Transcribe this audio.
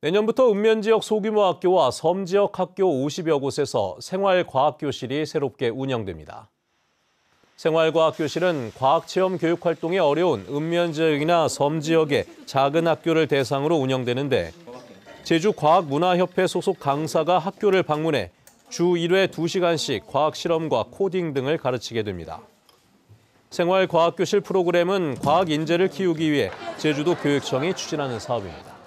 내년부터 읍면 지역 소규모 학교와 섬 지역 학교 50여 곳에서 생활과학교실이 새롭게 운영됩니다. 생활과학교실은 과학체험 교육 활동이 어려운 읍면 지역이나 섬 지역의 작은 학교를 대상으로 운영되는데 제주과학문화협회 소속 강사가 학교를 방문해 주 1회 2시간씩 과학실험과 코딩 등을 가르치게 됩니다. 생활과학교실 프로그램은 과학 인재를 키우기 위해 제주도 교육청이 추진하는 사업입니다.